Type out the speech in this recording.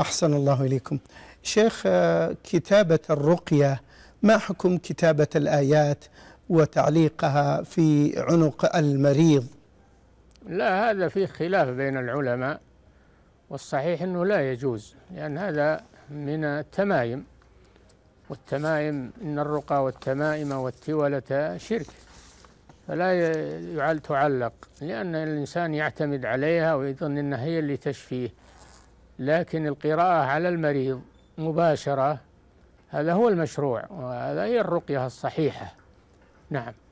أحسن الله إليكم شيخ آه، كتابة الرقية ما حكم كتابة الآيات وتعليقها في عنق المريض لا هذا فيه خلاف بين العلماء والصحيح أنه لا يجوز لأن يعني هذا من التمايم والتمايم إن الرقى والتمائم والتولة شرك فلا تعلق لأن الإنسان يعتمد عليها ويظن أنها هي اللي تشفيه لكن القراءة على المريض مباشرة هذا هو المشروع وهذا هي الرقية الصحيحة نعم